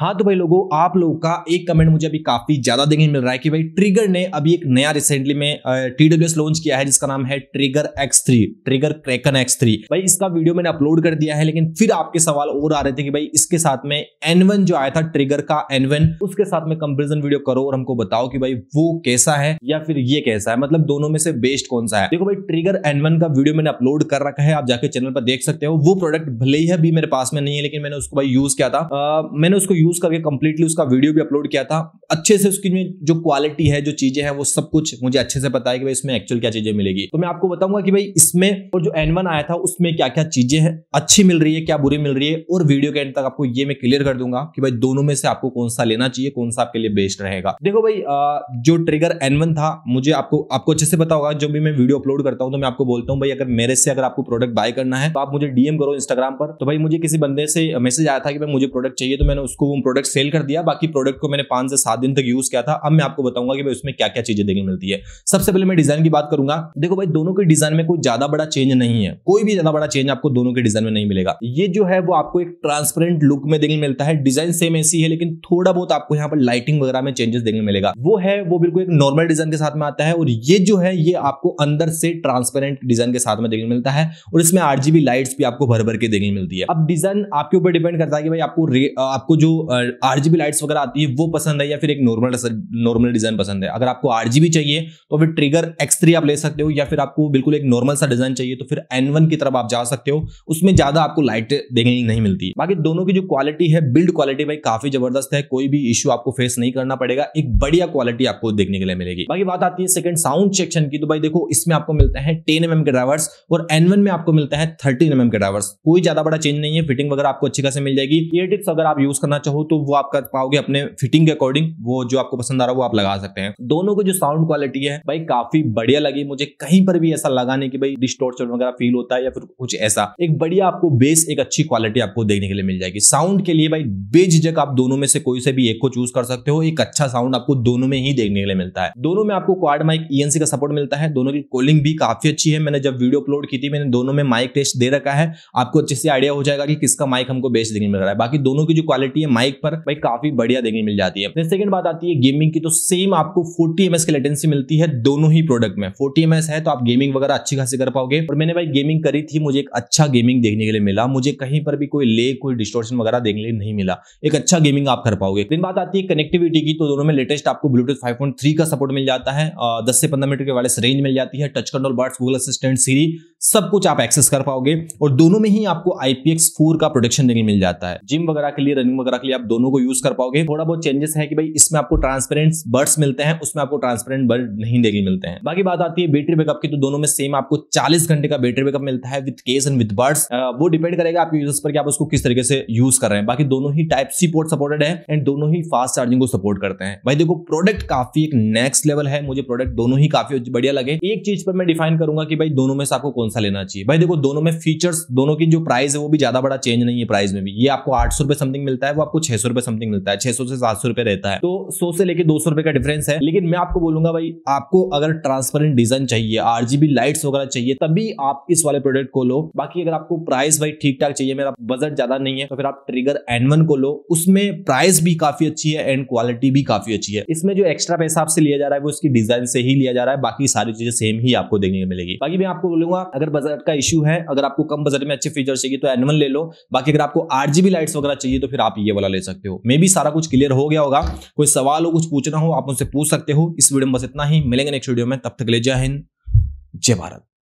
हाँ तो भाई लोगों आप लोगों का एक कमेंट मुझे अभी काफी ज्यादा देखने मिल रहा है कि भाई ट्रिगर ने अभी एक नया रिसेंटली में टी डब्ल्यू एस लॉन्च किया है जिसका नाम है trigger X three trigger Kraken X three भाई इसका वीडियो मैंने अपलोड कर दिया है लेकिन फिर आपके सवाल और आ रहे थे कि भाई इसके साथ में एनवन जो आया था ट्रिगर का एनवन उसके साथ में कंपेरिजन वीडियो करो और हमको बताओ कि भाई वो कैसा है या फिर ये कैसा है मतलब दोनों में से बेस्ट कौन सा है देखो भाई ट्रिगर एनवन का वीडियो मैंने अपलोड कर रखा है आप जाके चैनल पर देख सकते हो वो प्रोडक्ट भले ही अभी मेरे पास में नहीं है लेकिन मैंने उसको भाई यूज किया था मैंने उसको यूज करके कंप्लीटली उसका वीडियो भी अपलोड किया था अच्छे से उसकी जो क्वालिटी है जो चीजें हैं वो सब कुछ मुझे अच्छे से पता है कि भाई इसमें एक्चुअल क्या चीजें मिलेगी तो मैं आपको बताऊंगा कि भाई इसमें और जो एन आया था उसमें क्या क्या चीजें हैं अच्छी मिल रही है क्या बुरी मिल रही है और वीडियो के एंड तक आपको ये मैं क्लियर कर दूंगा कि भाई दोनों में से आपको कौन सा लेना चाहिए कौन सा आपके लिए बेस्ट रहेगा देखो भाई जो ट्रिगर एन था मुझे आपको आपको अच्छे से पता होगा जो भी मैं वीडियो अपलोड करता हूँ तो मैं आपको बोलता हूँ भाई अगर मेरे से अगर आपको प्रोडक्ट बाय करना है तो आप मुझे डीएम करो इंस्टाग्राम पर तो भाई मुझे किसी बंदे से मैसेज आया था कि भाई मुझे प्रोडक्ट चाहिए तो मैंने उसको वो प्रोडक्ट सेल कर दिया बाकी प्रोडक्ट को मैंने पांच से सात सात दिन तक यूज किया था अब मैं आपको बताऊंगा कि भाई उसमें क्या क्या चीजें देखने मिलती है सबसे पहले मैं डिजाइन की बात करूंगा देखो भाई दोनों के डिजाइन में कोई ज्यादा बड़ा चेंज नहीं है कोई भी ज्यादा बड़ा चेंज आपको दोनों के डिजाइन में नहीं मिलेगा ये जो है वो आपको एक ट्रांसपेरेंट लुक में देखने मिलता है डिजाइन सेम ऐसी है लेकिन थोड़ा बहुत आपको यहाँ पर लाइटिंग वगैरह में चेंजेस देखने मिलेगा वो है वो बिल्कुल एक नॉर्मल डिजाइन के साथ में आता है और ये जो है ये आपको अंदर से ट्रांसपेरेंट डिजाइन के साथ में देखने मिलता है और इसमें आरजीबी लाइट्स भी आपको भर भर के देखने मिलती है अब डिजाइन आपके ऊपर डिपेंड करता है कि भाई आपको आपको जो आरजीबी लाइट्स वगैरह आती है वो पसंद है या फिर फिर एक नॉर्मल नॉर्मल डिजाइन पसंद है अगर आपको आर चाहिए तो फिर ट्रिगर एक्स आप ले सकते हो या फिर आपको बिल्कुल एक नॉर्मल सा डिजाइन चाहिए तो फिर एन की तरफ आप जा सकते हो उसमें ज्यादा आपको लाइट देखने नहीं मिलती बाकी दोनों की जो क्वालिटी है बिल्ड क्वालिटी भाई काफी जबरदस्त है कोई भी इश्यू आपको फेस नहीं करना पड़ेगा एक बढ़िया क्वालिटी आपको देखने के लिए मिलेगी बाकी बात आती है सेकंड साउंड सेक्शन की तो भाई देखो इसमें आपको मिलता है टेन एम के ड्राइवर्स और एन वन में आपको मिलता है थर्टीन एम के ड्राइवर्स कोई ज्यादा बड़ा चेंज नहीं है फिटिंग वगैरह आपको अच्छी खासी मिल जाएगी ईयर टिप्स अगर आप यूज करना चाहो तो वो आप कर पाओगे अपने फिटिंग के अकॉर्डिंग वो जो आपको पसंद आ रहा है वो आप लगा सकते हैं दोनों को जो साउंड क्वालिटी है भाई काफी बढ़िया लगी मुझे कहीं पर भी ऐसा लगा नहीं कि भाई डिस्टोर्शन वगैरह फील होता है या फिर कुछ ऐसा एक बढ़िया आपको बेस एक अच्छी क्वालिटी आपको देखने के लिए मिल जाएगी साउंड के लिए भाई बेझिझक आप दोनों में से कोई से भी एक को चूज कर सकते हो एक अच्छा साउंड आपको दोनों में ही देखने के लिए मिलता है दोनों में आपको क्वाड माइक ईएनसी का सपोर्ट मिलता है दोनों की कॉलिंग भी काफी अच्छी है मैंने जब वीडियो अपलोड की थी मैंने दोनों में माइक टेस्ट दे रखा है आपको अच्छे से आइडिया हो जाएगा कि किसका माइक हमको बेस्ट देखने मिल रहा है बाकी दोनों की जो क्वालिटी है माइक पर भाई काफी बढ़िया देखने मिल जाती है सेकंड बात आती है गेमिंग की तो सेम आपको 40 एमएस की लेटेंसी मिलती है दोनों ही प्रोडक्ट में 40 एमएस है तो आप गेमिंग वगैरह अच्छी खासी कर पाओगे और मैंने भाई गेमिंग करी थी मुझे एक अच्छा गेमिंग देखने के लिए मिला मुझे कहीं पर भी कोई ले कोई डिस्ट्रोशन वगैरह देखने लिए नहीं मिला एक अच्छा गेमिंग आप कर पाओगे दिन बात आती है कनेक्टिविटी की तो दोनों में लेटेस्ट आपको ब्लूटूथ फाइव का सपोर्ट मिल जाता है दस से पंद्रह मीटर के वाले रेंज मिल जाती है touch control buds Google Assistant Siri सब कुछ आप एक्सेस कर पाओगे और दोनों में ही आपको आईपीएक्स फोर का प्रोटेक्शन देखने मिल जाता है जिम वगैरह के लिए रनिंग वगैरह के लिए आप दोनों को यूज कर पाओगे थोड़ा बहुत चेंजेस है कि इसमें आपको ट्रांसपेरेंट बर्ड्स मिलते हैं उसमें आपको ट्रांसपेरेंट बर्ड नहीं देखने मिलते हैं बाकी बात आती है बैटरी बैकअप की तो दोनों में सेम आपको चालीस घंटे का बैटरी बैकअप मिलता है with case and with buds वो डिपेंड करेगा आपके यूजर्स पर कि आप उसको किस तरीके से यूज कर रहे हैं बाकी दोनों ही टाइप सी पोर्ट सपोर्टेड है एंड दोनों ही फास्ट चार्जिंग को सपोर्ट करते हैं भाई देखो प्रोडक्ट काफी एक नेक्स्ट लेवल है मुझे प्रोडक्ट दोनों ही काफी बढ़िया लगे एक चीज पर मैं डिफाइन करूंगा कि भाई दोनों में से आपको कौन सा लेना चाहिए भाई देखो दोनों में फीचर्स दोनों की जो प्राइस है वो भी ज्यादा बड़ा चेंज नहीं है प्राइस में भी ये आपको आठ सौ समथिंग मिलता है वो आपको छह सौ समथिंग मिलता है छह सौ से सात सौ रहता है है तो सौ से लेकर दो सौ रुपए का डिफरेंस है लेकिन मैं आपको बोलूंगा भाई आपको अगर ट्रांसपेरेंट डिजाइन चाहिए आरजीबी लाइट्स वगैरह चाहिए तभी आप इस वाले प्रोडक्ट को लो बाकी अगर आपको प्राइस भाई ठीक ठाक चाहिए मेरा बजट ज्यादा नहीं है तो फिर आप ट्रिगर एनवन को लो उसमें प्राइस भी काफी अच्छी है एंड क्वालिटी भी काफी अच्छी है इसमें जो एक्स्ट्रा पैसा आपसे लिया जा रहा है वो उसकी डिजाइन से ही लिया जा रहा है बाकी सारी चीजें सेम ही आपको देखने को मिलेगी बाकी मैं आपको बोलूंगा अगर बजट का इशू है अगर आपको कम बजट में अच्छे फीचर चाहिए तो एनवन ले लो बाकी अगर आपको आरजीबी लाइट्स वगैरह चाहिए तो फिर आप ये वाला ले सकते हो मे भी सारा कुछ क्लियर हो गया होगा कोई सवाल हो कुछ पूछना हो आप उनसे पूछ सकते हो इस वीडियो में बस इतना ही मिलेंगे नेक्स्ट वीडियो में तब तक ले जय हिंद जय भारत